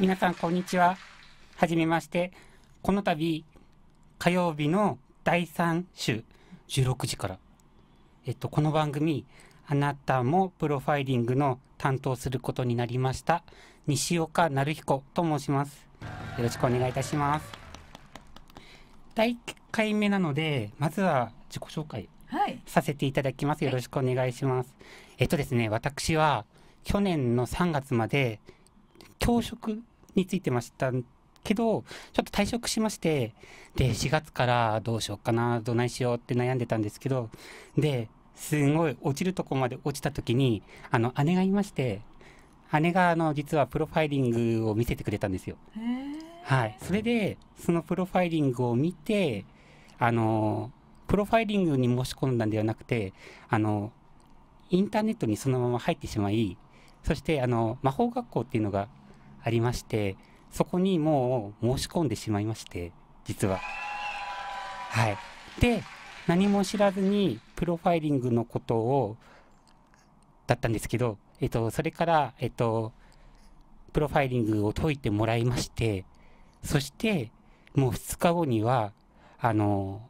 皆さんこんにちは。はじめまして。この度、火曜日の第3週、16時から。えっと、この番組、あなたもプロファイリングの担当することになりました、西岡成彦と申します。よろしくお願いいたします。第1回目なので、まずは自己紹介させていただきます。よろしくお願いします。はい、えっとですね、私は去年の3月まで、教職についてましたけど、ちょっと退職しまして、で、4月からどうしようかな、どないしようって悩んでたんですけど、で、すごい落ちるとこまで落ちた時に、あの、姉がいまして、姉があの実はプロファイリングを見せてくれたんですよ。はい、それでそのプロファイリングを見てあのプロファイリングに申し込んだんではなくてあのインターネットにそのまま入ってしまいそしてあの魔法学校っていうのがありましてそこにもう申し込んでしまいまして実は。はい、で何も知らずにプロファイリングのことをだったんですけど、えっと、それから、えっと、プロファイリングを解いてもらいましてそしてもう2日後にはあの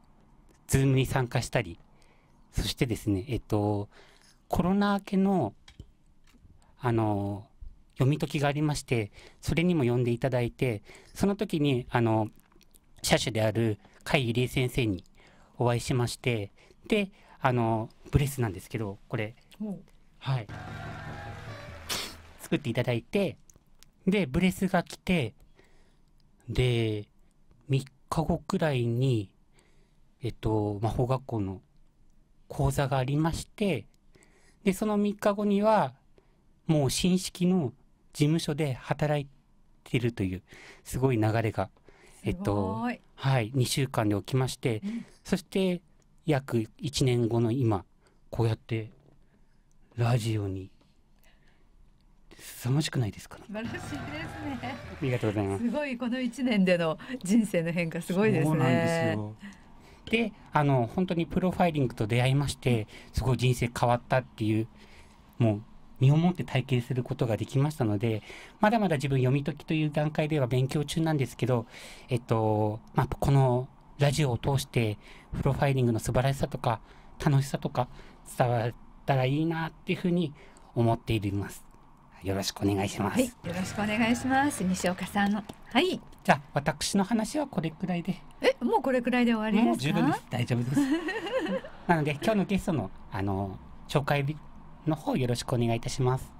Zoom に参加したりそしてですねえっとコロナ明けのあの読み解きがありまして、それにも読んでいただいて、その時に、あの、社主である甲斐入江先生にお会いしまして、で、あの、ブレスなんですけど、これ、はい。作っていただいて、で、ブレスが来て、で、3日後くらいに、えっと、魔法学校の講座がありまして、で、その3日後には、もう新式の事務所で働いているというすごい流れが、えっとはい、2週間で起きまして、うん、そして約1年後の今こうやってラジオに凄まじくないですか、素晴らしいですねありがとうございますすごいこの一年での人生の変化すごいですねであの本当にプロファイリングと出会いましてすごい人生変わったっていうもう身をもって体験することができましたので、まだまだ自分読み解きという段階では勉強中なんですけど、えっと、まあ、このラジオを通して、プロファイリングの素晴らしさとか、楽しさとか伝わったらいいなっていうふうに思っています。よろしくお願いします。はい、よろしくお願いします。西岡さんの。はい。じゃ私の話はこれくらいで。え、もうこれくらいで終わりもう十分です大丈夫です。なので、今日のゲストの、あの、紹介の方よろしくお願いいたします。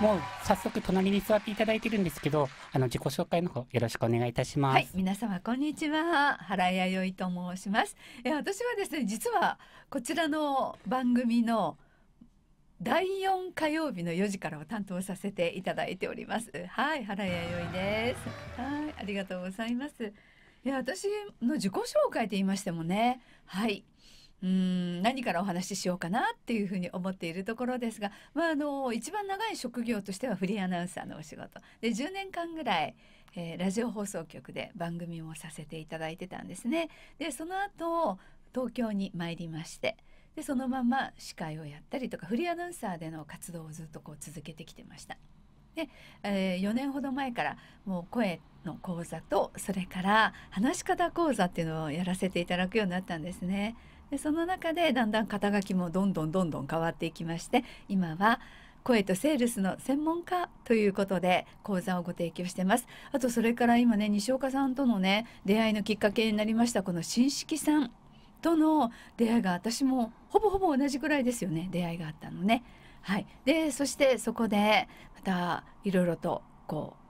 もう早速隣に座っていただいてるんですけど、あの自己紹介の方よろしくお願いいたします。はい、皆様こんにちは、原谷由衣と申します。え私はですね、実はこちらの番組の第四火曜日の四時からを担当させていただいております。はい、原谷由衣です。はい、ありがとうございます。いや私の自己紹介と言いましてもね、はい、うん何からお話ししようかなっていうふうに思っているところですが、まあ、あの一番長い職業としてはフリーアナウンサーのお仕事で10年間ぐらい、えー、ラジオ放送局で番組もさせていただいてたんですね。でその後東京に参りましてでそのまま司会をやったりとかフリーアナウンサーでの活動をずっとこう続けてきてました。で、えー、4年ほど前からもう声の講座とそれから話し方講座っていうのをやらせていただくようになったんですね。でその中でだんだん肩書きもどんどんどんどん変わっていきまして今は声とセールスの専門家ということで講座をご提供してますあとそれから今ね西岡さんとのね出会いのきっかけになりましたこの新式さんとの出会いが私もほぼほぼ同じくらいですよね出会いがあったのねはいでそしてそこでまたいろいろとこう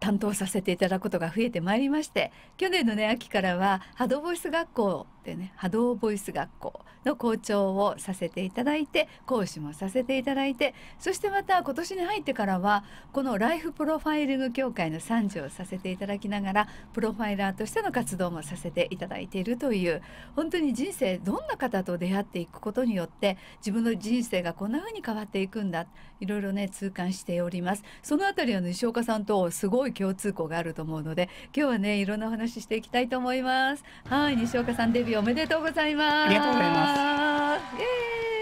担当させていただくことが増えてまいりまして去年のね秋からは波動ボイス学校でうね波動ボイス学校の校長をさせていただいて講師もさせていただいてそしてまた今年に入ってからはこのライフプロファイリング協会の賛辞をさせていただきながらプロファイラーとしての活動もさせていただいているという本当に人生どんな方と出会っていくことによって自分の人生がこんな風に変わっていくんだいろいろね痛感しておりますそのあたりは西岡さんとすごい共通項があると思うので今日はねいろんなお話ししていきたいと思いますはい西岡さんデビューおめでとうございます。ありがとうございます。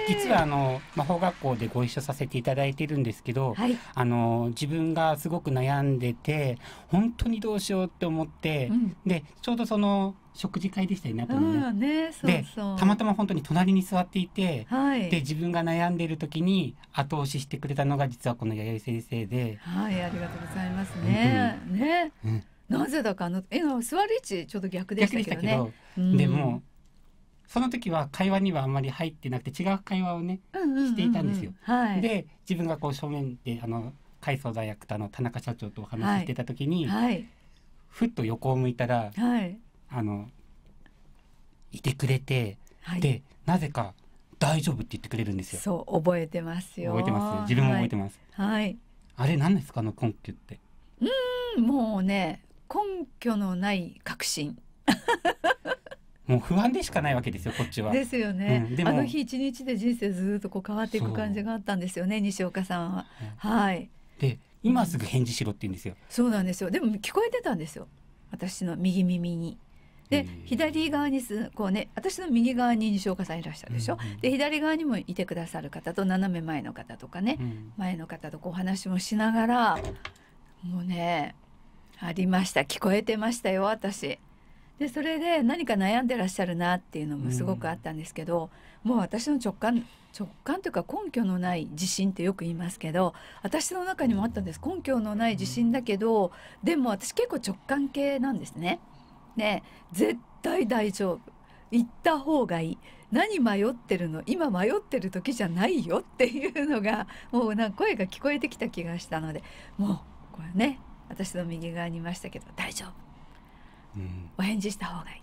実はあの魔法学校でご一緒させていただいているんですけど、はい、あの自分がすごく悩んでて本当にどうしようって思って、うん、でちょうどその食事会でしたよね。うんねでたまたま本当に隣に座っていて、はい、で自分が悩んでいる時に後押ししてくれたのが実はこの弥生先生で。はいありがとうございますね。うん、ね。なぜだかあのえ座る位置ちょっと逆でしたけどね。どうん、でもその時は会話にはあんまり入ってなくて違う会話をね、していたんですよ。はい、で自分がこう正面であの海藻大学の田中社長とお話ししてた時に、はいふっと横を向いたら、はい、あのいてくれて、はい、でなぜか大丈夫って言ってくれるんですよ。そう覚えてますよ。覚えてます。自分も覚えてます。はい。あれ何ですかあの根拠って。うんもうね根拠のない確信もう不安でしかないわけですよこっちは。ですよね。うん、あの日一日で人生ずっとこう変わっていく感じがあったんですよね西岡さんは。はい。で今すぐ返事しろって言うんですよ。そうなんですよ。でも聞こえてたんですよ私の右耳に。で左側にすこうね私の右側に西岡さんいらっしゃるでしょ、うんうん、で左側にもいてくださる方と斜め前の方とかね、うん、前の方とこう話もしながらもうねありました聞こえてましたよ私。でそれで何か悩んでらっしゃるなっていうのもすごくあったんですけど、うん、もう私の直感直感というか根拠のない自信ってよく言いますけど私の中にもあったんです根拠のない自信だけどでも私結構直感系なんですね。ね絶対大丈夫行った方がいい何迷ってるの今迷ってる時じゃないよっていうのがもうなんか声が聞こえてきた気がしたのでもうこれね私の右側にいましたけど大丈夫、うん、お返事した方がいい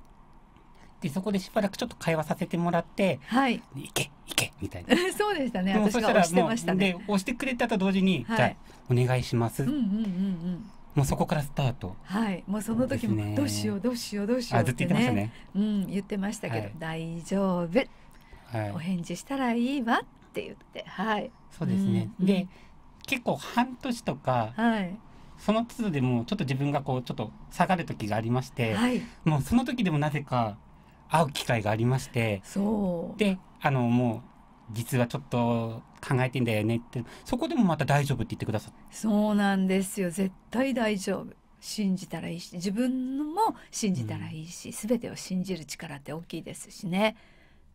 でそこでしばらくちょっと会話させてもらって、はい、行け行けみたいな そうでしたね私が押してましたねで押してくれたと同時に、はい、じゃあお願いします、うんうんうんうんもうそこからスタート。はい、もうその時もね「どうしようどうしようどうしようって、ね、ずっと言ってましたね。うん、言ってましたけど、はい、大丈夫、はい、お返事したらいいわって言って、はい。そうですね。うんうん、で、結構半年とか、はい、その都度でもちょっと自分がこうちょっと下がる時がありまして、はい、もうその時でもなぜか会う機会がありましてであのもう実はちょっと考えてんだよねってそこでもまた大丈夫って言ってくださってそうなんですよ絶対大丈夫信じたらいいし自分も信じたらいいし、うん、全てを信じる力って大きいですしね。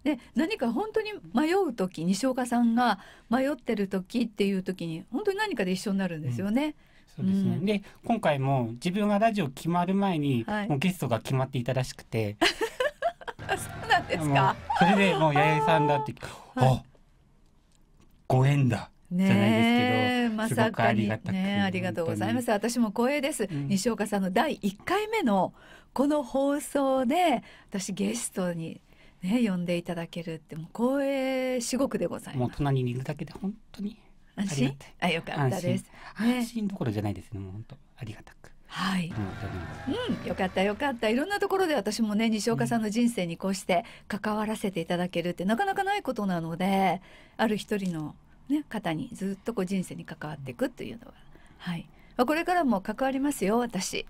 で何か本当に迷う時西岡さんが迷ってる時っていう時に本当に何かで一緒になるんですよね。うんそうですね、うん、で今回も自分がラジオ決まる前に、はい、もうゲストが決まっていたらしくてそうなんですかそれでもう八重さんだって「あ、はい、ご縁だ」ね、じまさかにねありがとうございます私も光栄です、うん、西岡さんの第一回目のこの放送で私ゲストにね呼んでいただけるってもう光栄至極でございますもう隣にいるだけで本当に安心あよかったです、ね、安心どころじゃないですねもう本当ありがたくはい、うん、よかったよかったいろんなところで私もね西岡さんの人生にこうして関わらせていただけるってなかなかないことなのである一人の、ね、方にずっとこう人生に関わっていくというのは、はい、これからも関わりますよ私。よ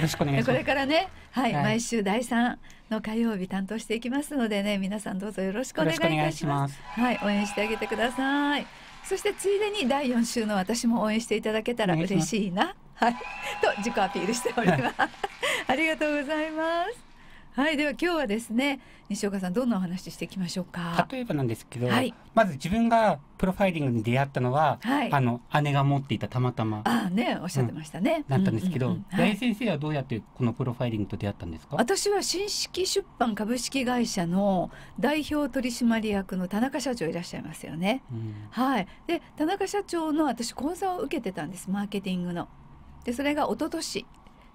ろしくお願いします。これからね、はい、はい、毎週第三の火曜日担当していきますのでね皆さんどうぞよろしくお願いいたしますはい応援してあげてくださいそしてついでに第4週の私も応援していただけたら嬉しいなはいと自己アピールしております ありがとうございますはいでは今日はですね西岡さんどんなお話していきましょうか例えばなんですけど、はい、まず自分がプロファイリングに出会ったのは、はい、あの姉が持っていたたまたまあねおっしゃってましたね、だったんですけど、八重先生はどうやってこのプロファイリングと出会ったんですか私は新式出版株式会社の代表取締役の田中社長いらっしゃいますよね、うん、はいで田中社長の私講座を受けてたんですマーケティングのでそれが一昨年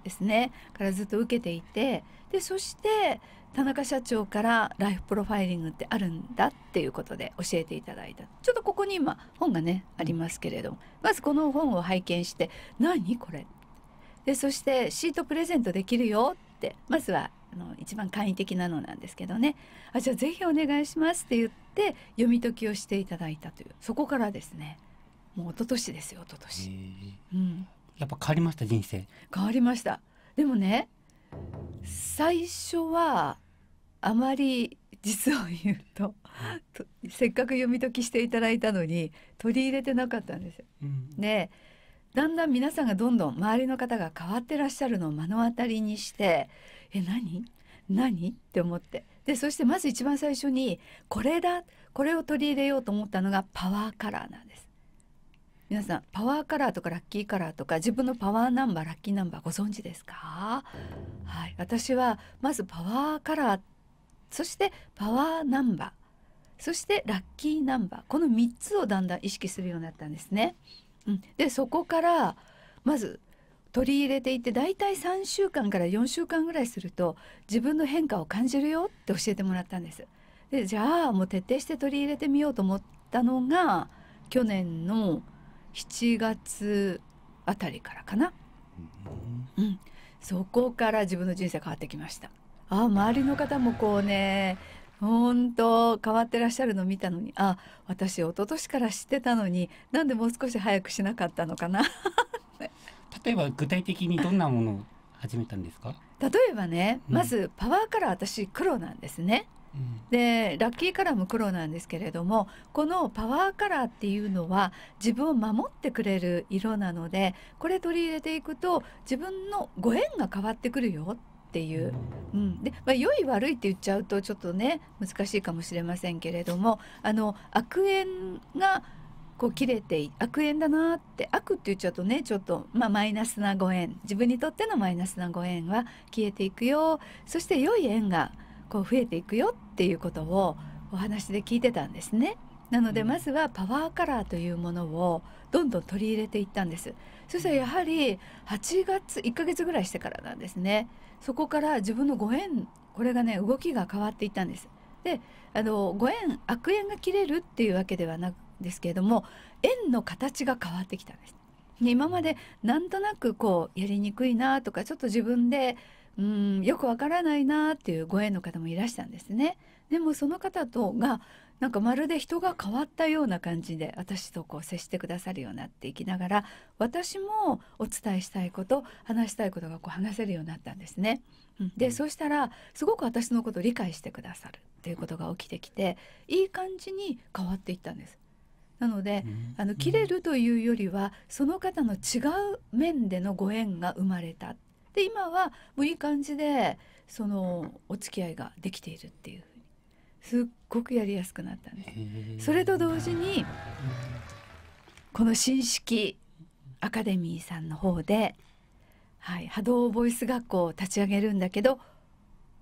ですねからずっと受けていてでそして田中社長からライフプロファイリングってあるんだっていうことで教えていただいたちょっとここに今本がねありますけれどもまずこの本を拝見して「何これ?」でそしてシートプレゼントできるよってまずはあの一番簡易的なのなんですけどね「あじゃあぜひお願いします」って言って読み解きをしていただいたというそこからですねもう一昨年ですよ一昨年、うん、やっぱ変わりました人生変わりましたでもね最初はあまり実を言うとせっかく読み解きしていただいたのに取り入れてなかったんですよ。うん、でだんだん皆さんがどんどん周りの方が変わってらっしゃるのを目の当たりにして「え何何?」って思ってでそしてまず一番最初にこれだこれを取り入れようと思ったのがパワーカラーなんです。皆さんパワーカラーとかラッキーカラーとか自分のパワーナンバーラッキーナンバーご存知ですか、はい、私はまずパワーカラーそしてパワーナンバーそしてラッキーナンバーこの3つをだんだん意識するようになったんですね。うん、でそこからまず取り入れていって大体3週間から4週間ぐらいすると自分の変化を感じるよって教えてもらったんです。でじゃあもう徹底して取り入れてみようと思ったのが去年の7月あたりからかな、うん、そこから自分の人生変わってきましたあ周りの方もこうね本当変わってらっしゃるの見たのにあ私一昨年から知ってたのになんでもう少し早くしなかったのかな 例えば具体的にどんなものを始めたんですか例えばね、まずパワーカラー私黒なんですね。でラッキーカラーも黒なんですけれどもこのパワーカラーっていうのは自分を守ってくれる色なのでこれ取り入れていくと自分のご縁が変わってくるよっていう、うん、で、まあ、良い悪いって言っちゃうとちょっとね難しいかもしれませんけれどもあの悪縁がこう切れて悪縁だなって悪って言っちゃうとねちょっと、まあ、マイナスなご縁自分にとってのマイナスなご縁は消えていくよそして良い縁がこう増えていくよっていうことをお話で聞いてたんですね。なのでまずはパワーカラーというものをどんどん取り入れていったんですそしたらやはり8月1ヶ月ぐらいしてからなんですねそこから自分のご縁これがね動きが変わっていったんですであのご縁悪縁が切れるっていうわけではなくですけれども縁の形が変わってきたんです今までなんとなくこうやりにくいなとかちょっと自分でうんよくわからないなっていうご縁の方もいらしたんですね。でもその方とがなんかまるで人が変わったような感じで私とこう接してくださるようになっていきながら私もお伝えしたいこと話したいことがこう話せるようになったんですね。で、うん、そうしたらすごく私のことを理解してくださるっていうことが起きてきていい感じに変わっていったんです。なので、うん、あの切れるというよりはその方の違う面でのご縁が生まれたで今はもういい感じでそのお付き合いができているっていうふうにすっごくやりやすくなったんです。それと同時にこの新式アカデミーさんの方で、はい、波動ボイス学校を立ち上げるんだけど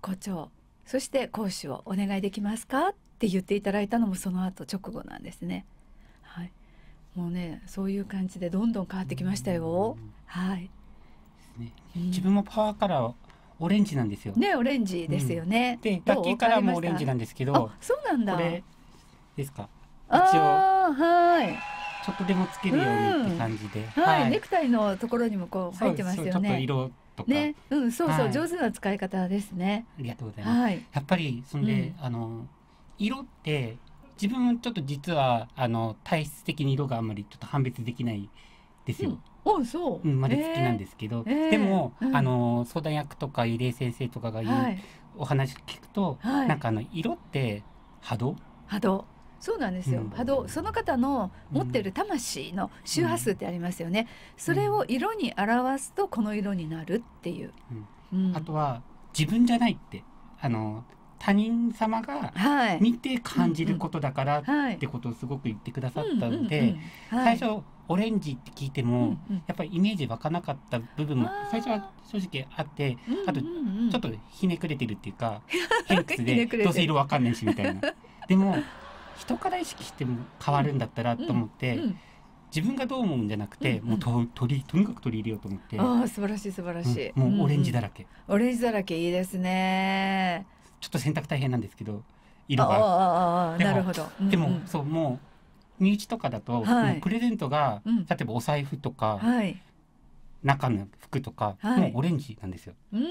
校長そして講師をお願いできますかって言っていただいたのもその後直後なんですね。はい、もうねそういう感じでどんどん変わってきましたよ。はいね、自分もパワーカラーオレンジなんですよ。ね、オレンジですよね。うん、で、楽器カラーもオレンジなんですけど。そうなんだ。これですか。一応。はい。ちょっとでもつけるようにって感じで。うん、はい、はい、ネクタイのところにもこう入ってますよね。色とか。ね、うん、そうそう、はい、上手な使い方ですね。ありがとうございます。はい、やっぱり、そんで、うん、あの、色って。自分ちょっと実はあの体質的に色があんまりちょっと判別できないですよ。おそう、うん、まで好きなんですけど、えーでも、うん、あの相談役とか入江先生とかが言う、はい、お話聞くと、はい、なんかあの色って波動波動そうなんですよ、うん、波動その方の持ってる魂の周波数ってありますよね、それを色に表すとこの色になるっていう、あとは自分じゃないってあの他人様が見て感じることだからってことをすごく言ってくださったので最初オレンジって聞いてもやっぱりイメージ湧かなかった部分も最初は正直あってあとちょっとひねくれてるっていうか偏屈で どうせ色わかんないしみたいな。でも人から意識しても変わるんだったらと思って。自分がどう思うんじゃなくて、もうと取とにかく取り入れようと思ってああ素晴らしい素晴らしい、もうオレンジだらけ、オレンジだらけいいですねちょっと洗濯大変なんですけど色がなるほど、うんうん、でもそうもう身内とかだと、はい、プレゼントが、うん、例えばお財布とか、はい、中の服とか、はい、もうオレンジなんですよ。うん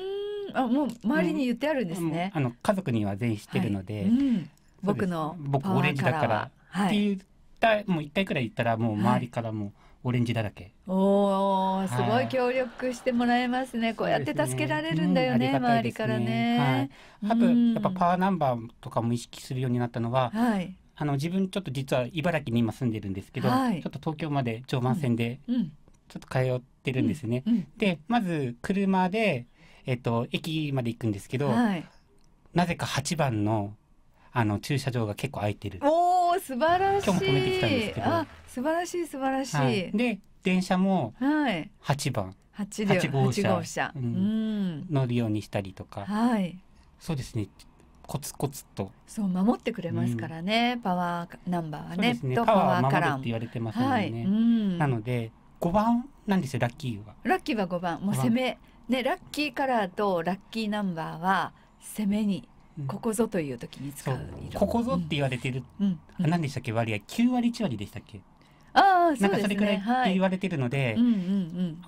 あもう周りに言ってあるんですね。あの家族には全員知ってるので、うん、僕の僕オレンジだからはい、って言った、もう一回くらい言ったらもう周りからもう。オレンジだらけ。おお、すごい協力してもらえますね。はい、こうやって助けられるんだよね、ねうん、周りからね。はい、あと、うん、やっぱパワーナンバーとかも意識するようになったのは、はい、あの自分ちょっと実は茨城に今住んでるんですけど、はい、ちょっと東京まで常磐線でちょっと通ってるんですね。うん、で、まず車でえっと駅まで行くんですけど、なぜか8番のあの駐車場が結構空いてる。おお素晴らしい。今日も止めてきたんですけど。あ、素晴らしい素晴らしい。はい、で電車も八番八、はい、号車号車、うん、乗るようにしたりとか。はい。そうですね。コツコツと。そう守ってくれますからね、うん、パワーナンバーはね。ねパワーカラーって言われてますのね。はいうん、なので五番なんですよラッキーは。ラッキーは五番。もう攻めねラッキーカラーとラッキーナンバーは攻めにここぞという時に使う色ここぞって言われてる、うんうん、何でしたっけ割合九割一割でしたっけああ、なんかそれくらいって言われてるので、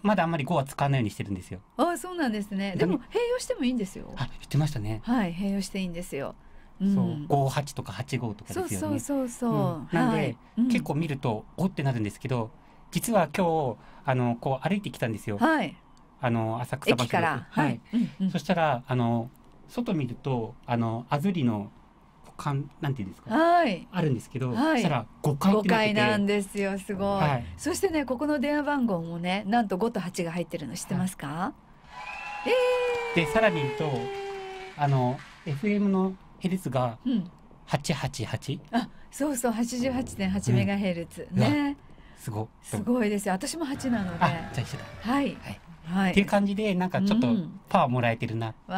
まだあんまり五は使わないようにしてるんですよ。ああ、そうなんですね。でも併用してもいいんですよ。あ、言ってましたね。はい、併用していいんですよ。そう、五八とか八五とかですよね。そうそうそう。なんで、結構見るとおってなるんですけど、実は今日あのこう歩いてきたんですよ。はい。あの浅草橋から。はい。そしたらあの外見るとあのアズリの股間なんていうんですか、はい、あるんですけど、はい、したら5階って階なんですよすごい、はい、そしてねここの電話番号もねなんと5と8が入ってるの知ってますか、はい、えー、でさらに言うとあの FM のヘルツが888、うん、あそうそう88.8メガヘルツね、すごすごいですよ私も8なのでじゃ一緒だはい、はいはい、っていう感じでなんかちょっとパワーもらえてるなっていう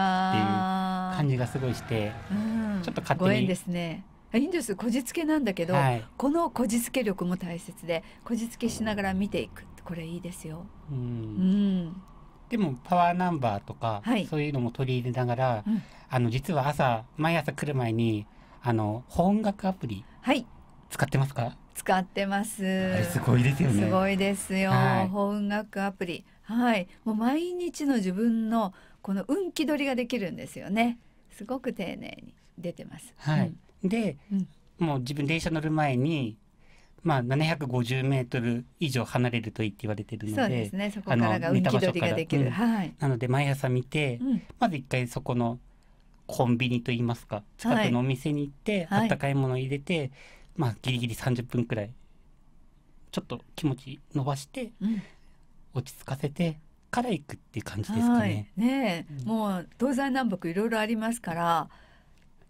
感じがすごいして、うん、ちょっと勝手に。ですねいいんですこじつけなんだけど、はい、このこじつけ力も大切でこじつけしながら見ていくこれいいですよ。うん、うんでもパワーナンバーとか、はい、そういうのも取り入れながら、うん、あの実は朝毎朝来る前にあの音楽アプリ、はい、使ってますか使ってますすごいですよねすごいですよ、はい、音楽アプリはい、もう毎日の自分のこの運気取りができるんですよね。すごく丁寧に出てます。はい。うん、で、うん、もう自分電車乗る前に。まあ、750メートル以上離れるといいって言われてるので、そうですね。そこからが運気取りができる。うん、はい。なので毎朝見て、まず一回そこのコンビニといいますか、近くのお店に行って、はい、あったかいものを入れて、はい、まあギリギリ30分くらいちょっと気持ち伸ばして、うん、落ち着かせてから行くっていう感じですかね。ね、うん、もう東西南北いろいろありますから。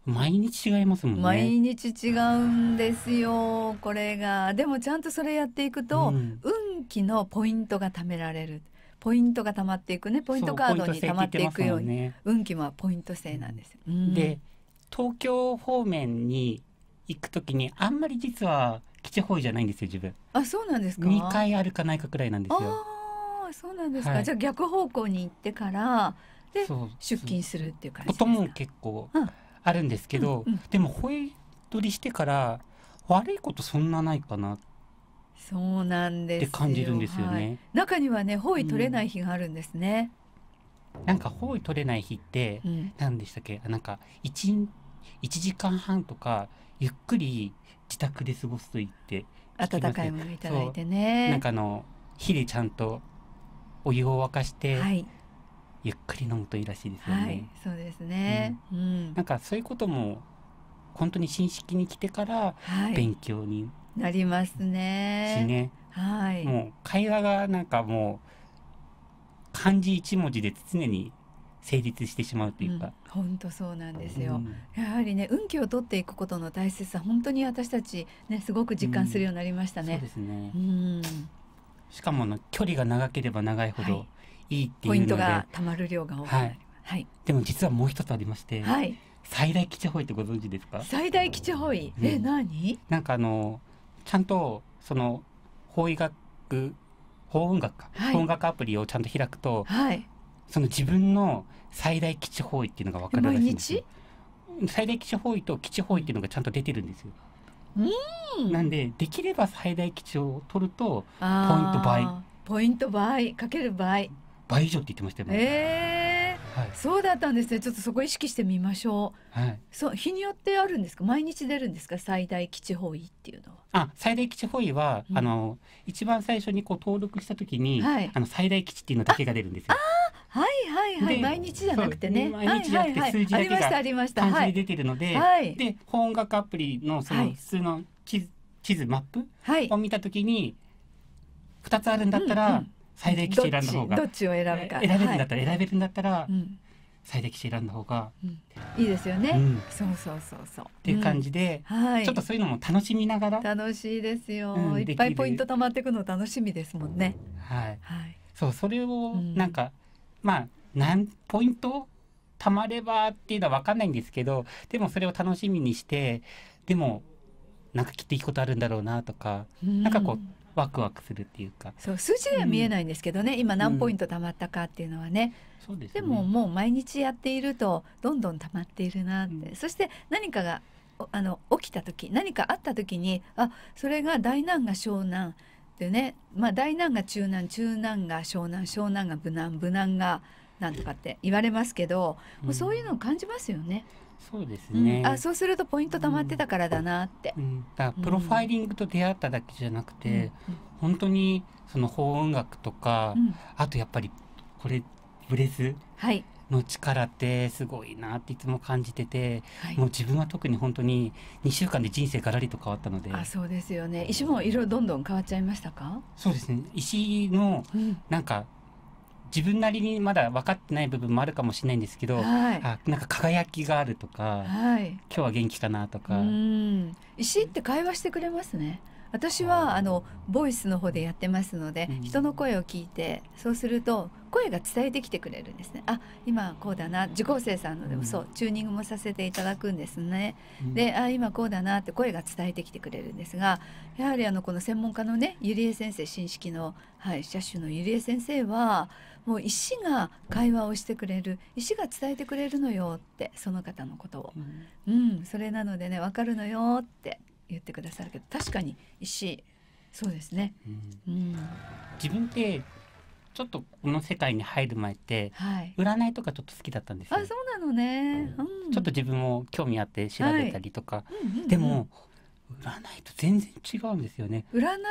毎日違いますもんね。毎日違うんですよ。これがでもちゃんとそれやっていくと、うん、運気のポイントが貯められる。ポイントが貯まっていくね。ポイントカードに貯まっていくように、ね、運気はポイント制なんです。うん、で、東京方面に行くときにあんまり実は基地方位じゃないんですよ自分。あ、そうなんですか。二回あるかないかくらいなんですよ。そうなんですか、はい、じゃあ逆方向に行ってからで出勤するっていう感じことも結構あるんですけど、うんうん、でもほイ取りしてから悪いことそんなないかなそうなんですって感じるんですよね、はい、中にはね方位取れない日があるんですね、うん、なんか方位取れない日って、うん、何でしたっけなんか 1, 1時間半とかゆっくり自宅で過ごすと言って、ね、温かいものいただいてねなんかあの日でちゃんとお湯を沸かして、はい、ゆっくり飲むといいらしいですよね。はい、そうですね、うん、うん、なんかそういうことも本当に新式に来てから勉強に、なりますね。しね、はい、もう会話がなんかもう漢字一文字で常に成立してしまうというか、本、当、そうなんですよ、うん、やはりね運気を取っていくことの大切さ本当に私たちねすごく実感するようになりましたね、うん、そうですね、うんしかもの距離が長ければ長いほどいいっていうので、ポイントがたまる量が多くなりはい、でも実はもう一つありまして、はい、最大基地方位ってご存知ですか最大基地方位、うん、何なんかあのちゃんとその法医学法音楽か、はい、法音楽アプリをちゃんと開くと、はい、その自分の最大基地方位っていうのが分かるらしいんですよ最大基地方位と基地方位っていうのがちゃんと出てるんですよなんでできれば最大基地を取るとポイント倍ポイント倍かける倍倍以上って言ってましたよね。えー、はい、そうだったんですね。ちょっとそこ意識してみましょう。はい。そう日によってあるんですか。毎日出るんですか。最大基地方位っていうのは。あ、最大基地方位は、うん、あの一番最初にこう登録した時に、はい、あの最大基地っていうのだけが出るんですよ。ああ、はいはいはい毎日じゃなくてね毎日じゃなくて数字だけが漢字で出てるので、はい、で本学アプリのその普通の地図、地図マップ、はい、を見たときに2つあるんだったら、最大基地選んだ方がどっちを選ぶか選べるんだったら、はい、選べるんだったら、うん、最適選んだ方が、うん、いいですよね、うん、そうそうそうそうっていう感じで、はい、ちょっとそういうのも楽しみながら楽しいですよ、いっぱいポイント貯まっていくの楽しみですもんね、はい、はい、そうそれをなんか、まあ、何ポイント貯まればっていうのは分かんないんですけどでもそれを楽しみにしてでもなんかきっといいことあるんだろうなとか、うん、なんかこうワクワクするっていうかそう数字では見えないんですけどね、うん、今何ポイント貯まったかっていうのはね、うん、でねでももう毎日やっているとどんどん貯まっているなって、うん、そして何かがあの起きた時何かあった時にあそれが大難が小難でね、まあ、大難が中難中難が湘南湘南が無難無難がなんとかって言われますけど、うん、そういうのを感じますよね。そうですね、うん、あそうするとポイント貯まってたからだなって、うん、だプロファイリングと出会っただけじゃなくて、うん、本当にその法音楽とか、あとやっぱりこれブレス、はい、の力ってすごいなっていつも感じてて、はい、もう自分は特に本当に2週間で人生がらりと変わったのであそうですよね石も色どんどん変わっちゃいましたかそうですね石のなんか、うん、自分なりにまだ分かってない部分もあるかもしれないんですけど、はい、あなんか輝きがあるとか、はい、今日は元気かなとか石って会話してくれますね私はあのボイスの方でやってますので、うん、人の声を聞いてそうすると声が伝えてきてくれるんですねあ今こうだな受講生さんのでもそう、うん、チューニングもさせていただくんですね、うん、であ今こうだなって声が伝えてきてくれるんですがやはりあのこの専門家のねゆりえ先生新式の、はい、車種のゆりえ先生はもう石が会話をしてくれる石が伝えてくれるのよってその方のことを、うん、それなのでね分かるのよって言ってくださるけど確かに石そうですね、うん、うん、自分ってちょっとこの世界に入る前って、占いとかちょっと好きだったんですよ。あそうなのね、うん、ちょっと自分も興味あって調べたりとか、はいうんうんうん、でも占いと全然違うんですよね。占いはね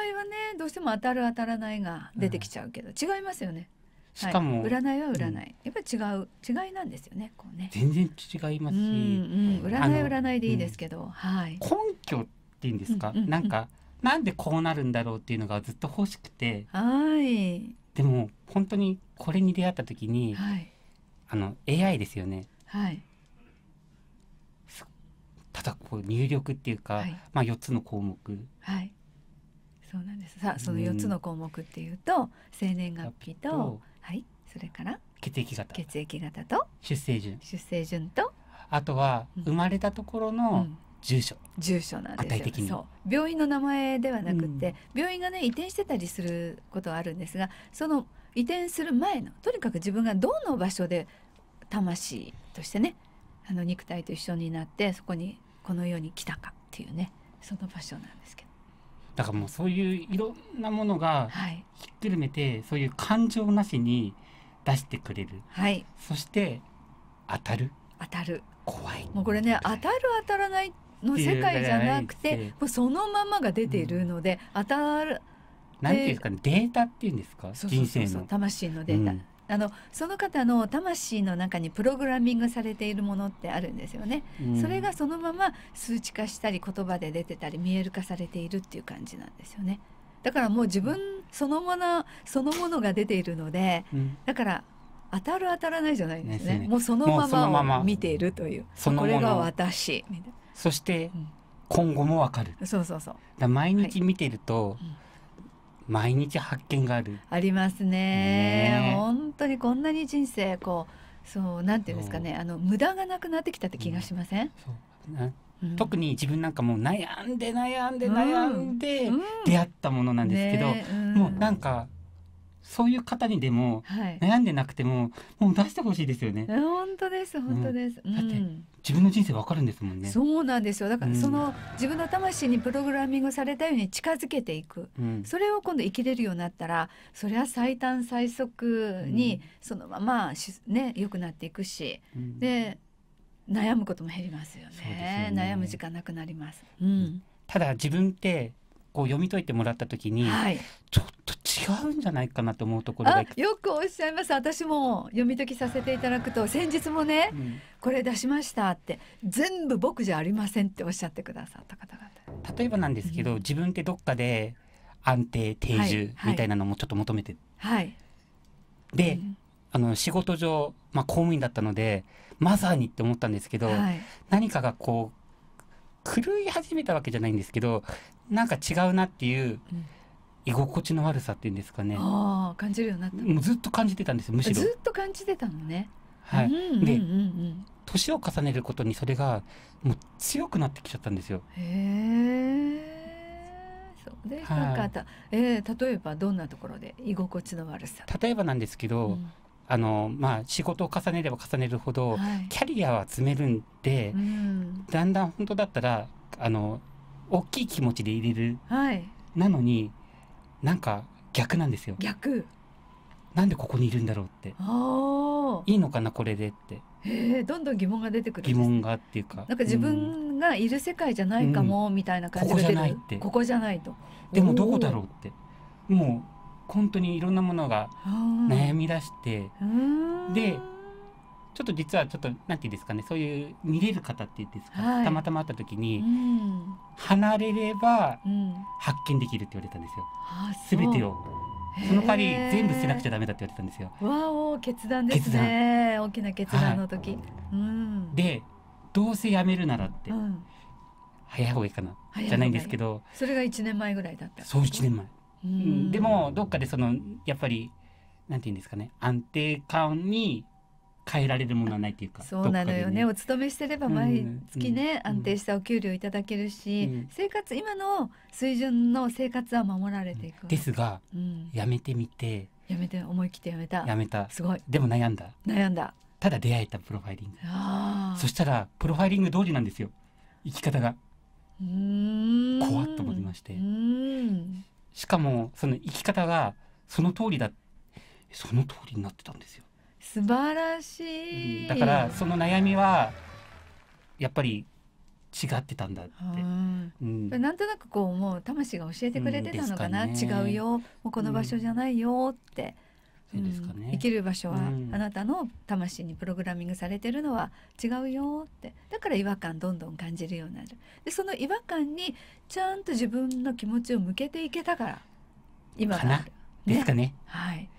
どうしても当たる当たらないが出てきちゃうけど、うん、違いますよね。しかも、はい、占いは占い、うん、やっぱり違う違いなんですよねこうね。全然違いますし、うんうん、占い占いでいいですけど、はい。根拠っていうんですか、うんうんうん、なんかなんでこうなるんだろうっていうのがずっと欲しくて、はい、でも本当にこれに出会った時に、はい、あの AI ですよね、はい、ただこう入力っていうか、はい、まあ、4つの項目。はいそうなんですさあその4つの項目っていうと生年月日と、はい、それから血液型血液型と出生順出生順とあとは生まれたところの、うんうん住所住所なんですよ病院の名前ではなくて、うん、病院がね移転してたりすることはあるんですがその移転する前のとにかく自分がどの場所で魂としてねあの肉体と一緒になってそこにこの世に来たかっていうねその場所なんですけど。だからもうそういういろんなものがひっくるめて、はい、そういう感情なしに出してくれる、はい、そして当たる当たる怖いもうこれね当たる当たらないっの世界じゃなくてもうそのままが出ているので、うん、当たるなんていうんですか、ね、データっていうんですか人生の魂のデータ、うん、あのその方の魂の中にプログラミングされているものってあるんですよね、うん、それがそのまま数値化したり言葉で出てたり見える化されているっていう感じなんですよねだからもう自分そのものそのものが出ているので、うん、だから当たる当たらないじゃないですね、ね、もうそのままを見ているというそこれが私みたいな。そして今後もわかる、そうそうそう毎日見てると、はい毎日発見があるありますね、ね、本当にこんなに人生こうそうなんていうんですかねあの無駄がなくなってきたって気がしません、うん、特に自分なんかもう悩んで悩んで悩んで出会ったものなんですけど、うんうん、もうなんかそういう方にでも、悩んでなくてももう出してほしいですよね。本当です本当です。だって自分の人生わかるんですもんね。そうなんですよ。だからその、自分の魂にプログラミングされたように近づけていく、それを今度生きれるようになったら、それは最短最速にそのままね良くなっていくし、で悩むことも減りますよね。悩む時間なくなります。うん、ただ自分ってこう読み解いてもらった時に、はい、ちょっと違うんじゃないかなと思うところがよくおっしゃいます私も読み解きさせていただくと先日もね、うん、これ出しましたって全部僕じゃありませんっておっしゃってくださった方々例えばなんですけど、うん、自分ってどっかで安定定住みたいなのもちょっと求めて、はい、はい、で、うん、あの仕事上、まあ、公務員だったのでマザーにって思ったんですけど、はい、何かがこう狂い始めたわけじゃないんですけどなんか違うなっていう、居心地の悪さっていうんですかねああ感じるようになったもうずっと感じてたんですよむしろずっと感じてたのねはい、で、年を重ねることにそれがもう強くなってきちゃったんですよへえそうで、はなんかあった、えー、例えばどんなところで居心地の悪さ例えばなんですけど、うんあのまあ、仕事を重ねれば重ねるほど、はい、キャリアは積めるんで、うん、だんだん本当だったらあの大きい気持ちで入れる、はい、なのになんか逆なんですよ逆なんでここにいるんだろうっていいのかなこれでってへどんどん疑問が出てくる、疑問がっていうかなんか自分がいる世界じゃないかも、うん、みたいな感じが出る、ここじゃないってここじゃないとでもどこだろうってもう本当にいろんなものが悩み出して、でちょっと実はちょっとなんていうんですかねそういう見れる方っていうんですか、はい、たまたま会った時に、うん、離れれば発見できるって言われたんですよ。す、う、べ、てをその代わり全部捨てなくちゃダメだって言われたんですよ。わお決断ですね大きな決断の時。はいうん、でどうせやめるならって、うん、早い方がいいかなじゃないんですけどそれが1年前ぐらいだったそう1年前。うん、でもどっかでそのやっぱりなんていうんですかね安定感に変えられるものはないっていうかそうなのよね、ね、お勤めしてれば毎月ね、うんうん、安定したお給料いただけるし、うん、生活今の水準の生活は守られていく、ですが、うん、やめてみてやめて思い切ってやめたやめたすごいでも悩んだ悩んだただ出会えたプロファイリングそしたらプロファイリング通りなんですよ生き方が怖っと思いましてしかもその生き方がその通りだその通りになってたんですよ素晴らしい、だからその悩みはやっぱり違ってたんだって、うん、なんとなくこうもう魂が教えてくれてたのかな、うんね、違うよもうこの場所じゃないよって、ですかね、うん、生きる場所は、あなたの魂にプログラミングされてるのは違うよってだから違和感どんどん感じるようになるでその違和感にちゃんと自分の気持ちを向けていけたから今かな、ね、ですかねはい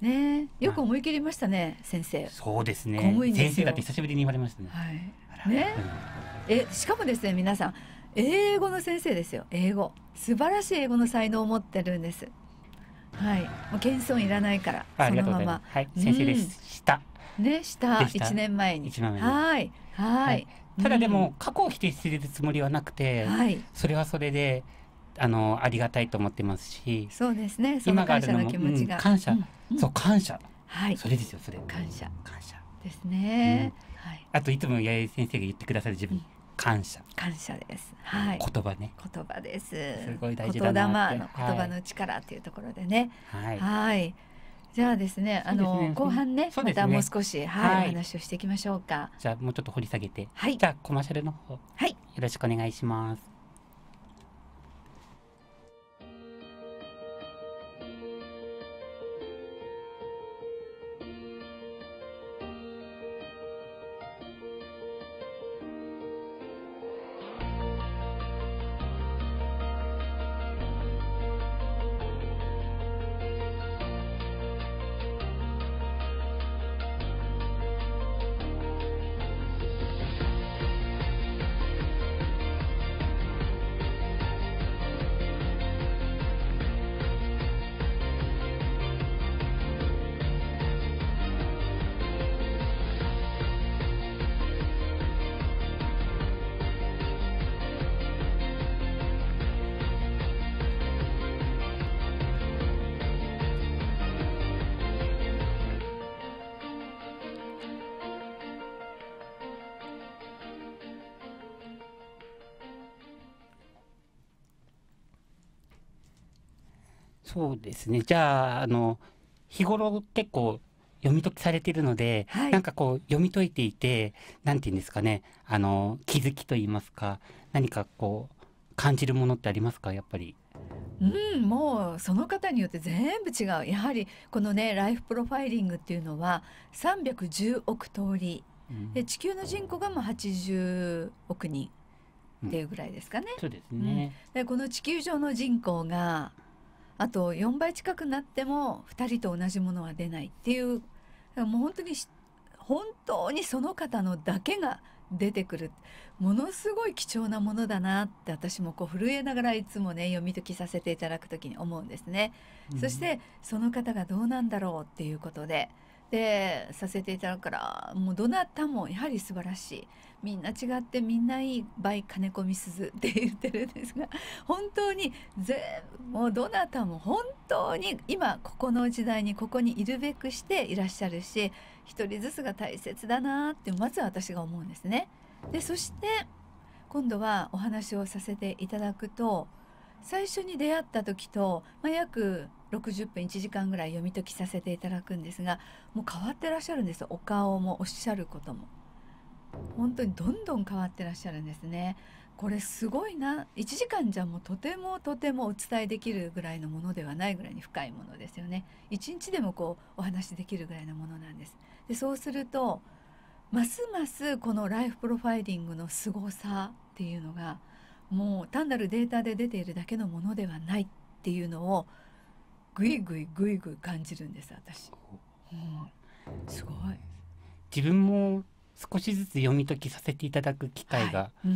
ねよく思い切りましたね、まあ、先生そうですね先生だって久しぶりに言われましたね、はい、ね、えしかもですね皆さん英語の先生ですよ英語素晴らしい英語の才能を持ってるんですはい、もう謙遜いらないから、ありがまはい、先生でした。ね、した一年前に。はい、はい。ただでも、過去を否定するつもりはなくて、はい、それはそれで。あの、ありがたいと思ってますし。そうですね。今のあるのが。感謝。そう、感謝。はい。それですよ、それ。感謝。感謝。ですね。はい。あと、いつも八重先生が言ってくださる自分。感謝感謝です、はい、言葉ね言葉ですすごい大事だな言霊の言葉の力っていうところでねはいじゃあですね、あの、後半ね、またもう少し、はい、はい、話をしていきましょうか。じゃあ、もうちょっと掘り下げて、はい、じゃあ、コマーシャルの方、はい、よろしくお願いします。そうですねじゃああの日頃結構読み解きされてるので、はい、なんかこう読み解いていてんて言うんですかねあの気づきと言いますか何かこう感じるものってありますかやっぱり。うん、もうその方によって全部違うやはりこのねライフプロファイリングっていうのは310億通り、で地球の人口がもう80億人っていうぐらいですかね。うん、そうですね、うん、でこの地球上の人口があと4倍近くなっても2人と同じものは出ないっていうもう本当に本当にその方のだけが出てくるものすごい貴重なものだなって私もこう震えながらいつもね読み解きさせていただく時に思うんですね。うん、そしてその方がどうなんだろうっていうことででさせていただくからもうどなたもやはり素晴らしい。みんな違ってみんないい倍金子みすずって言ってるんですが 本当に全もうどなたも本当に今ここの時代にここにいるべくしていらっしゃるし一人ずつが大切だなってまずは私が思うんですね。でそして今度はお話をさせていただくと最初に出会った時と、まあ、約60分1時間ぐらい読み解きさせていただくんですがもう変わってらっしゃるんですお顔もおっしゃることも。本当にどんどん変わってらっしゃるんですね。これすごいな1時間じゃもうとてもとてもお伝えできるぐらいのものではないぐらいに深いものですよね1日でもこうお話しできるぐらいのものなんですでそうするとますますこのライフプロファイリングの凄さっていうのがもう単なるデータで出ているだけのものではないっていうのをぐいぐいぐいぐい感じるんです私、うん、すごい自分も少しずつ読み解きさせていただく機会が増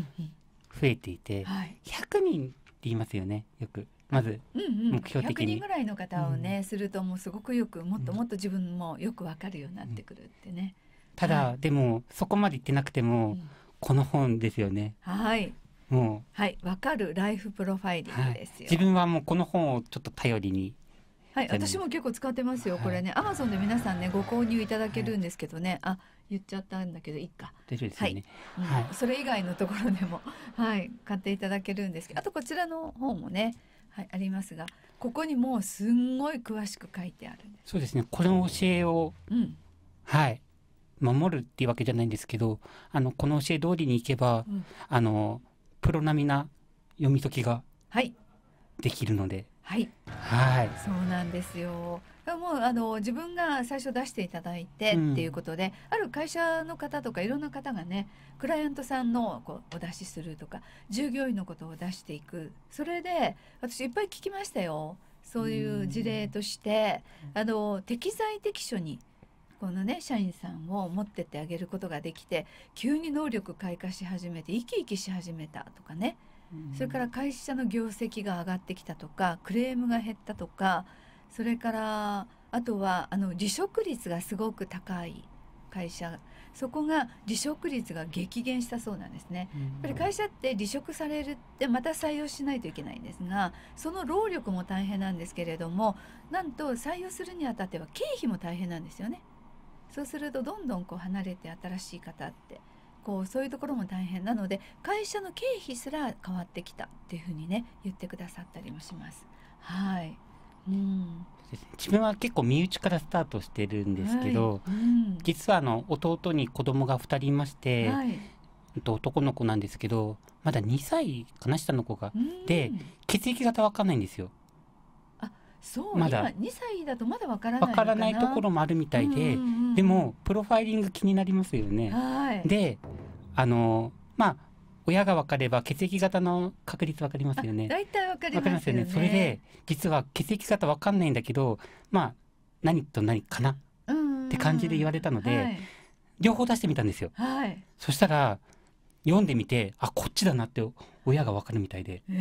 えていて、はい、100人って言いますよねよく。まず目標的に、うんうん、100人ぐらいの方をね、うん、するともうすごくよくもっともっと自分もよくわかるようになってくるってね。ただ、はい、でもそこまで言ってなくても、うん、この本ですよね。はいもうはいわかるライフプロファイリングですよ、はい、自分はもうこの本をちょっと頼りにはい私も結構使ってますよこれねアマゾンで皆さんねご購入いただけるんですけどね、あ言っちゃったんだけどいいか大丈夫ですね、はい、それ以外のところでも はい買っていただけるんですけどあとこちらの方もねはい、ありますがここにもうすんごい詳しく書いてあるそうですねこの教えを、うん、はい守るっていうわけじゃないんですけどあのこの教え通りにいけば、うん、あのプロ並みな読み解きができるので、はいはい、はい、そうなんですよ。もうあの自分が最初出していただいてっていうことで、うん、ある会社の方とかいろんな方がねクライアントさんのこうお出しするとか従業員のことを出していくそれで私いっぱい聞きましたよそういう事例として、うん、あの適材適所にこのね社員さんを持ってってあげることができて急に能力開花し始めて生き生きし始めたとかね。それから会社の業績が上がってきたとかクレームが減ったとかそれからあとはあの離職率がすごく高い会社そこが離職率が激減したそうなんですね、やっぱり会社って離職されるってまた採用しないといけないんですがその労力も大変なんですけれどもなんと採用するにあたっては経費も大変なんですよねそうするとどんどんこう離れて新しい方ってこうそういうところも大変なので会社の経費すら変わってきたっていうふうにね言ってくださったりもします。はいうん、自分は結構身内からスタートしてるんですけど、はいうん、実はあの弟に子供が2人いまして、はい、男の子なんですけどまだ2歳かな下の子が、うん、で血液型わかんないんですよ。そうまだ2歳だとまだわからないわからないところもあるみたいで、うんうんでもプロファイリング気になりますよね。はい、であのまあ親が分かれば血液型の確率わかりますよね。大体わかりますよね。よねそれで実は血液型わかんないんだけどまあ何と何かなって感じで言われたので、はい、両方出してみたんですよ。はい、そしたら読んでみてあこっちだなって親がわかるみたいで。えー、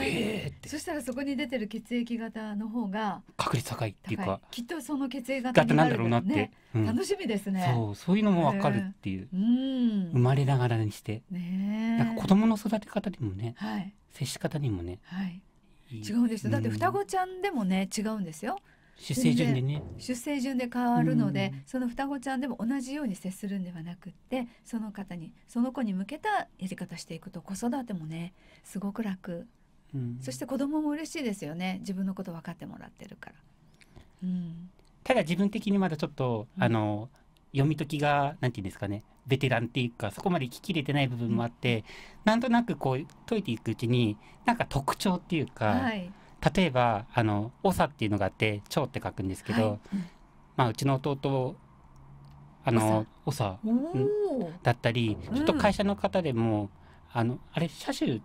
えー、そしたらそこに出てる血液型の方が確率高いっていうかきっとその血液型なんだろうなって、ねうん、楽しみですねそうそういうのもわかるっていう、えー、生まれながらにして、ね、なんか子供の育て方にもね、はい、接し方にもね、はい、違うんですだって双子ちゃんでもね違うんですよ出生順でね出生順で変わるので、うん、その双子ちゃんでも同じように接するんではなくってその方にその子に向けたやり方していくと子育てもねすごく楽、うん、そして子供も嬉しいですよね自分のこと分かってもらってるから。うん、ただ自分的にまだちょっと、あの読み解きが何て言うんですかねベテランっていうかそこまで聞き入れてない部分もあって、うん、なんとなくこう解いていくうちになんか特徴っていうか、はい、例えばあの長っていうのがあって長って書くんですけど、はいうん、まあうちの弟あの長だったりちょっと会社の方でも、うん、あのあれ車種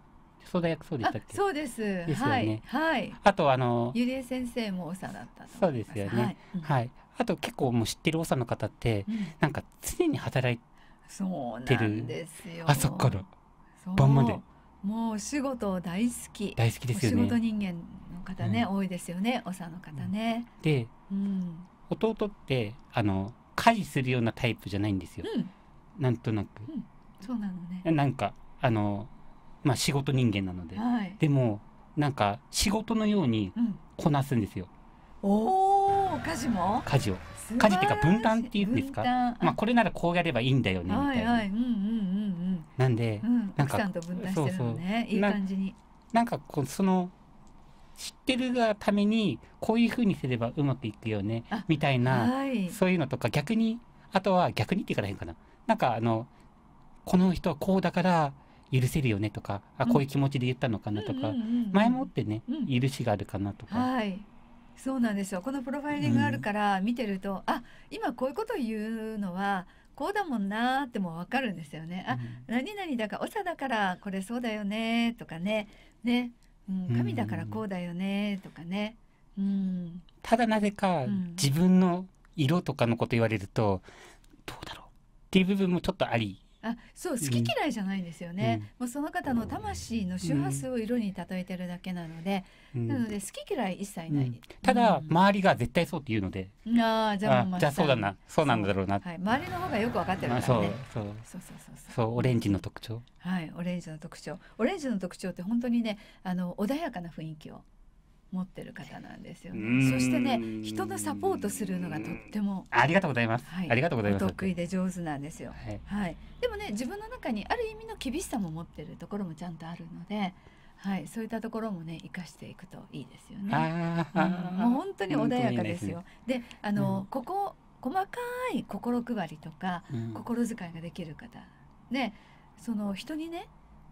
相談役そうでしたっけそうですですよね、はい、はい、あとあのゆりえ先生も長だったそうですよねはい、うんはい、あと結構もう知ってる長の方って、うん、なんか常に働いてるそ朝から晩までもうお仕事大好き大好きですよね仕事人間方ね、うん、多いですよね、長の方ね。で、うん、弟ってあの家事するようなタイプじゃないんですよ。うん、なんとなく、そうなのね。なんかあのまあ仕事人間なので、はい、でもなんか仕事のようにこなすんですよ。おお、家事も？家事を。家事っていうか分担っていうんですか。まあこれならこうやればいいんだよねみたいな。はいはい、うんうんうんうん。なんで、うん、なんか、そうそういい感じに。なんかこうその知ってるがためにこういうふうにすればうまくいくよねみたいな、はい、そういうのとか逆にあとは逆にって言からへかななんかあのこの人はこうだから許せるよねとか、あこういう気持ちで言ったのかなとか、前もってね、許しがあるかなとか。はいそうなんですよこのプロファイリングあるから見てると、うん、あ今こういうこと言うのはこうだもんなってもわかるんですよね。あ、うん、何々だから長だからこれそうだよねとかねねうん、神だからこうだよねとかね、うん、ただなぜか自分の色とかのこと言われると、どうだろうっていう部分もちょっとありあそう好き嫌いじゃないんですよね、うん、もうその方の魂の周波数を色に例えてるだけなので、うん、なので好き嫌い一切ない、うん、ただ、周りが絶対そうって言うのでああじゃあじゃそうだなそうなんだろうなはい、周りの方がよく分かってるからね、そうそうそうそうそうオレンジの特徴はいオレンジの特徴オレンジの特徴って本当にねあの穏やかな雰囲気を持ってる方なんですよね。そしてね、人のサポートするのがとってもありがとうございます。はい、ありがとうございます。得意で上手なんですよ、はい。はい。でもね、自分の中にある意味の厳しさも持ってるところもちゃんとあるので。はい、そういったところもね生かしていくといいですよね。うん、もう本当に穏やかですよ。いいで、ね、あの、うん、ここ細かい心配りとか、うん、心遣いができる方ね、その人にね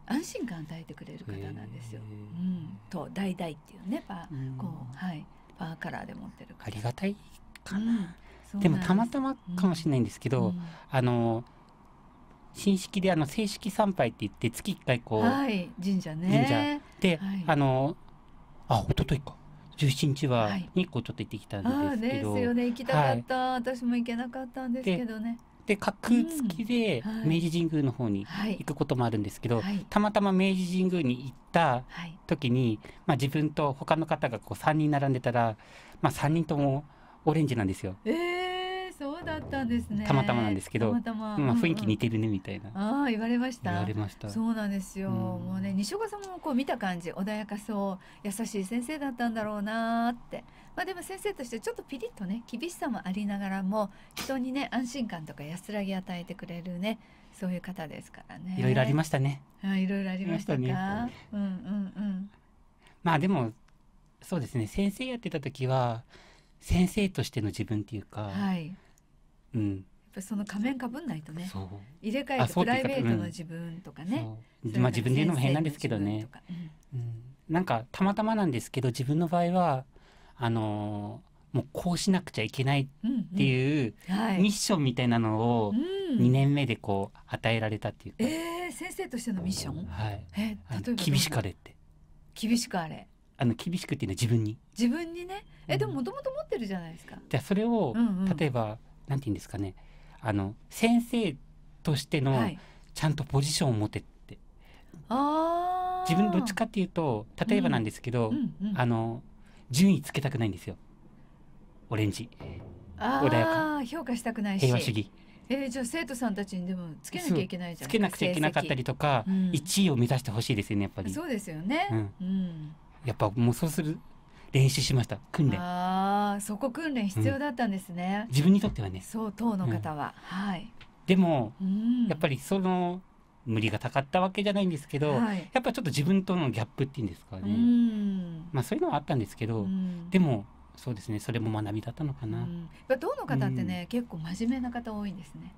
安心感与えてくれる方なんですよ。うん、と「大々」っていうねパー,、うこうはい、パーカラーで持ってるありがたいかな、うん、でもたまたまかもしれないんですけど、うん、あの新式であの正式参拝って言って月1回こう、はい、神社ね神社で、はい、あのあ一昨日か17日は日光ちょっと行ってきたんですけど、はい、ですよね行きたかった、はい、私も行けなかったんですけどねで角付きで明治神宮の方に行くこともあるんですけど、たまたま明治神宮に行った時に、まあ、自分と他の方がこう3人並んでたら、まあ、3人ともオレンジなんですよ。えーだったんですねたまたまなんですけどたまたま、まあ、雰囲気似てるねみたいな、うんうん、ああ言われました言われましたそうなんですよ、うん、もうね西岡さんもこう見た感じ穏やかそう優しい先生だったんだろうなってまあでも先生としてちょっとピリッとね厳しさもありながらも人にね安心感とか安らぎ与えてくれるねそういう方ですからねいろいろありましたねあいろいろありましたか、ね、うんうんうんまあでもそうですね先生やってた時は先生としての自分っていうか、はい、うん、やっぱその仮面かぶんないとね入れ替えてプライベートの自分とかね、うん、まあ自分で言うのも変なんですけどね、うん、なんかたまたまなんですけど自分の場合はあのー、もうこうしなくちゃいけないっていう、うんうんはい、ミッションみたいなのを2年目でこう与えられたっていうか、うん、えー、先生としてのミッション、はい、えー、厳しあれって厳しくあれあの厳しくっていうのは自分に自分にねえでももともと持ってるじゃないですかじゃあそれを、うんうん、例えばなんていうんですかねあの先生としてのちゃんとポジションを持てって、はい、自分どっちかっていうと例えばなんですけど、うんうんうん、あの順位つけたくないんですよオレンジ穏やか評価したくない平和主義。えー、じゃあ生徒さんたちにでもつけなきゃいけないじゃんつけなくちゃいけなかったりとか、うん、1位を目指してほしいですよねやっぱりそうですよね、うん、うん、やっぱもうそうする練習しました訓練ああそこ訓練必要だったんですね、うん、自分にとってはねそう党の方は、うん、はいでも、うん、やっぱりその無理がたかったわけじゃないんですけど、はい、やっぱちょっと自分とのギャップっていうんですかね、うん、まあそういうのはあったんですけど、うん、でもそうですねそれも学びだったのかな、うん、党の方ってね、結構真面目な方多いんですね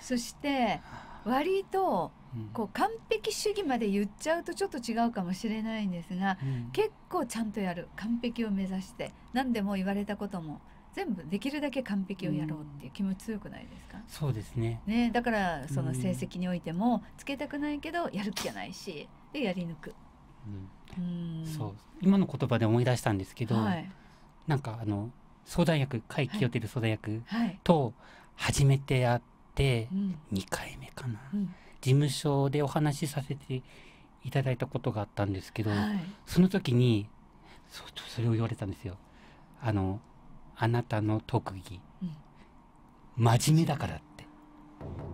そして割とこう完璧主義まで言っちゃうとちょっと違うかもしれないんですが、うん、結構ちゃんとやる完璧を目指して何でも言われたことも全部できるだけ完璧をやろうっていう気持ち強くないですか、うん、そうですねねだからその成績においてもつけたくないけどやる気がないしでやり抜く、うん、うんそう今の言葉で思い出したんですけど、はい、なんかあの相談役甲を出る相談役と初めて会って。はいて2回目かな、うん、事務所でお話しさせていただいたことがあったんですけど、はい、その時にそそれを言われたんですよ。あのあなたの特技、うん、真面目だからって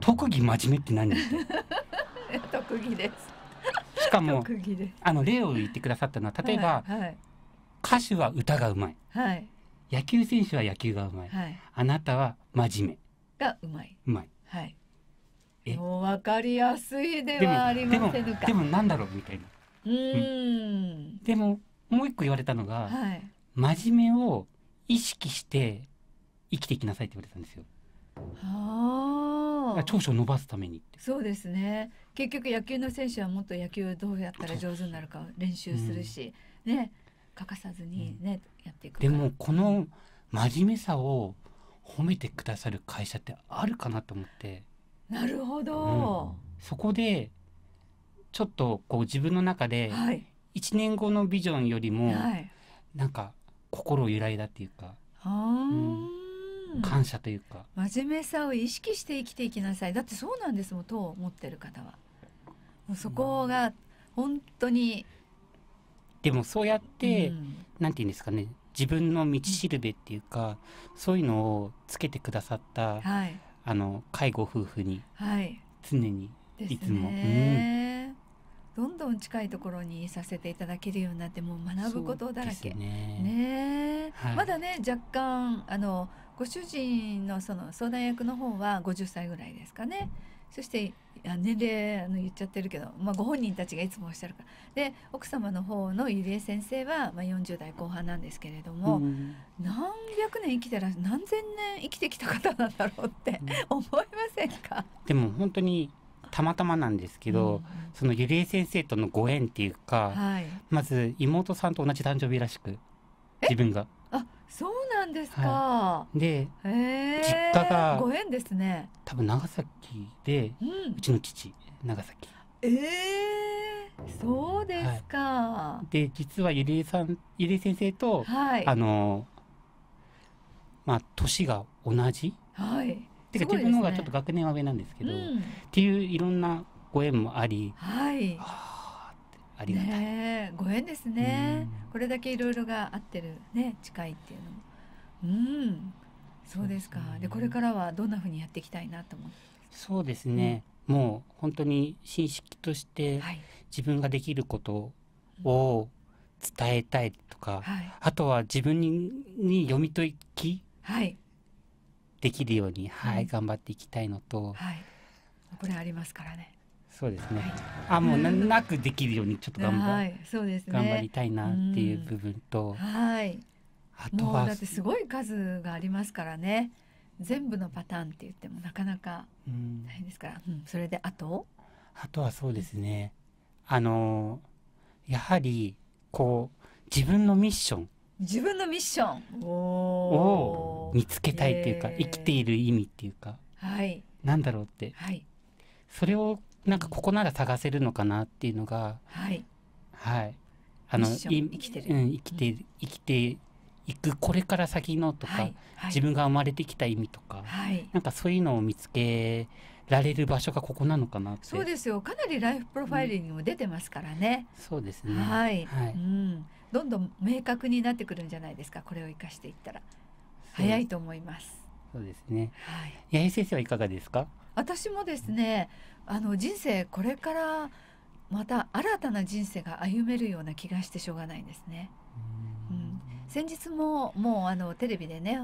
特技真面目って何って 特技ですしかもあの例を言ってくださったのは例えば、はいはい、歌手は歌がうまい、はい、野球選手は野球がうまい、あなたは真面目がうまいうまいはいお分かりやすいではありませんかでもなんだろうみたいなうん、でももう一個言われたのが、はい、真面目を意識して生きていきなさいって言われたんですよはあ長所を伸ばすためにそうですね結局野球の選手はもっと野球をどうやったら上手になるか練習するし、うん、ね欠かさずにね、うん、やっていくでもこの真面目さを褒めてくださる会社ってあるかなと思ってなるほど、うん、そこでちょっとこう自分の中で1年後のビジョンよりもなんか心揺らいだっていうか、はいうん、感謝というか真面目さを意識して生きていきなさいだってそうなんですもん党をってる方はもうそこが本当に、うん、でもそうやって、うん、なんて言うんですかね自分の道しるべっていうか、そういうのをつけてくださった、はい、あの介護夫婦に、はい、常にいつも、ねうん、どんどん近いところにさせていただけるようになってもう学ぶことだらけ、ねねはい、まだね若干あのご主人のその相談役の方は50歳ぐらいですかねそしてや年齢あの言っちゃってるけど、まあ、ご本人たちがいつもおっしゃるからで奥様の方の入江先生は、まあ、40代後半なんですけれども、うん、何百年生きてら何千年生きてきた方なんだろうって、うん、思いませんかでも本当にたまたまなんですけど、うん、そのゆりえ先生とのご縁っていうか、はい、まず妹さんと同じ誕生日らしく自分が。そうなんですか、はい、で、実家がご縁ですね多分長崎で、うん、うちの父長崎ええー、そうですか、はい、で実はりえさんりえ先生と、はい、あのまあ年が同じはいてか、自分の方がちょっと学年は上なんですけど、うん、っていういろんなご縁もありはいあありがたい、ね、ご縁ですね、これだけいろいろが合ってるね近いっていうのもうんそうですかでこれからはどんなふうにやっていきたいなと思ってそうですね、うん、もう本当に新式として自分ができることを伝えたいとか、はい、あとは自分に読み解き、はい、できるように、はい、はい、頑張っていきたいのと、はい、これありますからねそうですね。あもうななくできるようにちょっと頑張、はい、そうですね。頑張りたいなっていう部分と、はい。あとはだってすごい数がありますからね。全部のパターンって言ってもなかなかないですから、うん、うん、それであとあとはそうですねあのやはりこう自分のミッション自分のミッションを見つけたいというか生きている意味っていうか、はい、なんだろうって、はい、それをなんかここなら探せるのかなっていうのが、はい、はい、あの生きてる、うん、生きて生きていくこれから先のとか、はいはい、自分が生まれてきた意味とか、はい、なんかそういうのを見つけられる場所がここなのかなってそうですよかなりライフプロファイリングも出てますからね、うん、そうですねはい、はい、うん、どんどん明確になってくるんじゃないですかこれを生かしていったら早いと思いますそうですね、はい、八重先生はいかがですか私もですね、うんあの人生これからまた新たな人生が歩めるような気がしてしょうがないんですね。うん、先日ももうあのテレビでね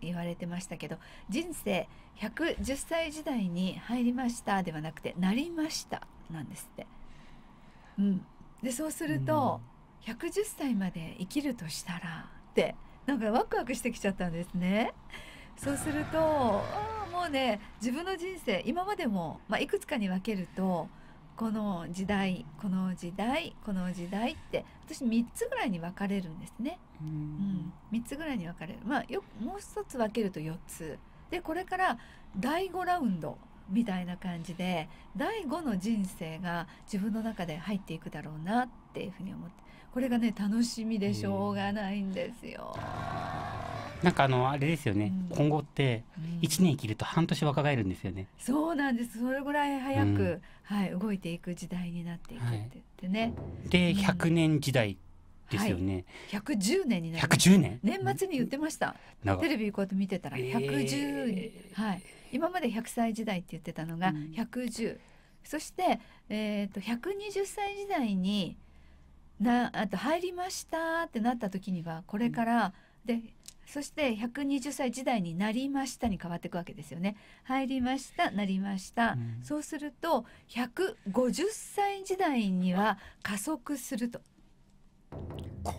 言われてましたけど人生110歳時代に入りましたではなくてなりましたなんですって。うん、でそうすると、110歳まで生きるとしたらってなんかワクワクしてきちゃったんですね。そうするとで自分の人生今までも、まあ、いくつかに分けるとこの時代この時代この時代って私3つぐらいに分かれるんですね。うん、うん、3つぐらいに分かれる、まあ、よもう一つ分けると4つでこれから第5ラウンドみたいな感じで第5の人生が自分の中で入っていくだろうなっていうふうに思ってこれがね楽しみでしょうがないんですよ。なんかあのあれですよね、うん、今後って一年生きると半年若返るんですよね、うん、そうなんですそれぐらい早く、うん、はい、動いていく時代になっていくって言ってね。はい、で百年時代ですよね、はい、年になりま1年年末に言ってました、テレビこうやって見てたら百十、えー、はい、今まで百歳時代って言ってたのが110、そして、えーと、百二十歳時代になあと入りましたってなった時にはこれから、うん、でそして120歳時代になりましたに変わっていくわけですよね。入りましたなりました、うん、そうすると150歳時代には加速すると。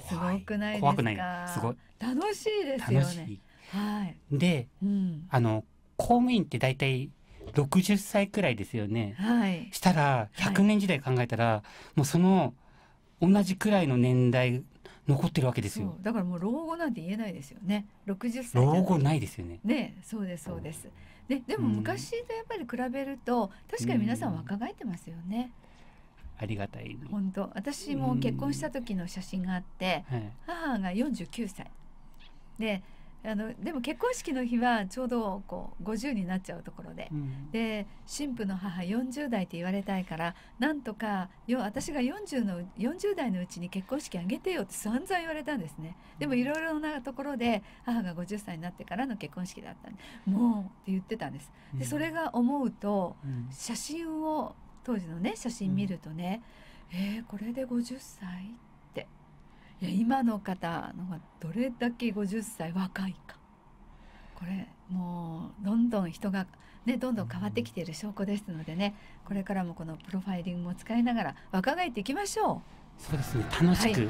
すごくないですかすごい楽しいですよね。はい、で、うん、あの公務員って大体60歳くらいですよね。はい、したら100年時代考えたら、はい、もうその。同じくらいの年代残ってるわけですよだからもう老後なんて言えないですよね60歳老後ないですよねねそうですそうですででも昔とやっぱり比べると、確かに皆さん若返ってますよね、ありがたい本当私も結婚した時の写真があって、はい、母が49歳であのでも結婚式の日はちょうどこう50になっちゃうところで、うん、で新婦の母40代って言われたいからなんとかよ私が 40, の40代のうちに結婚式あげてよって散々言われたんですねでもいろいろなところで母が50歳になってからの結婚式だったんでもうって言ってたんですでそれが思うと、写真を当時のね写真見るとね、うん、えー、これで50歳って。や今の方のがどれだけ50歳若いかこれもうどんどん人が、ね、どんどん変わってきている証拠ですのでねこれからもこのプロファイリングも使いながら若返っていきましょう。そうですね楽しく、はい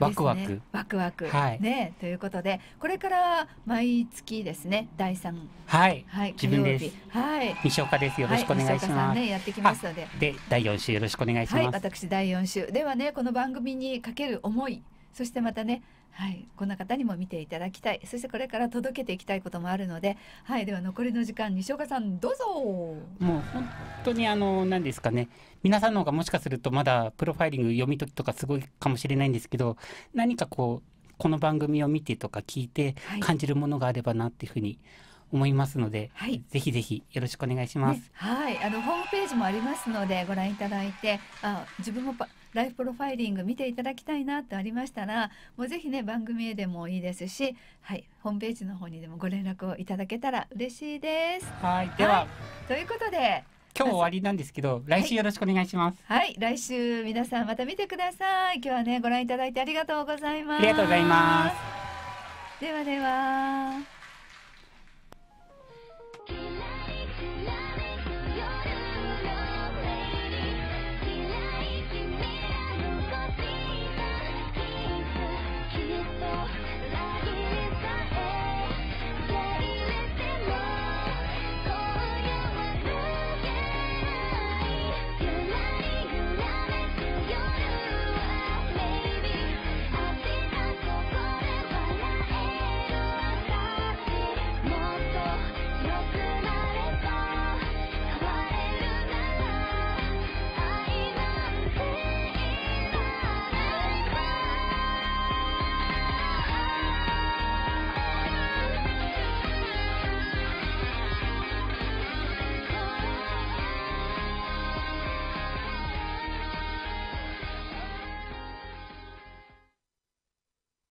ワクワク、ね、ワクワク、はい、ねということでこれから毎月ですね第三はい、はい、自分ですはい西岡ですよろしくお願いします、ねやってきますのでで第四週よろしくお願いします、はい、私第四週ではねこの番組にかける思いそしてまたね、はい、こんな方にも見ていただきたい。そしてこれから届けていきたいこともあるので、はい、では残りの時間、西岡さんどうぞ。もう本当にあの何ですかね、皆さんの方がもしかするとまだプロファイリング読み解きとかすごいかもしれないんですけど、何かこうこの番組を見てとか聞いて感じるものがあればなっていうふうに。思いますので、はい、ぜひぜひよろしくお願いします。ね、はい、あのホームページもありますのでご覧いただいて、あ自分もライフプロファイリング見ていただきたいなとありましたらもうぜひね番組へでもいいですし、はい、ホームページの方にでもご連絡をいただけたら嬉しいです。はい、では、はい、ということで今日終わりなんですけど、来週よろしくお願いします。はい、はい、来週皆さんまた見てください。今日はね、ご覧いただいてありがとうございます。ありがとうございます。ではでは。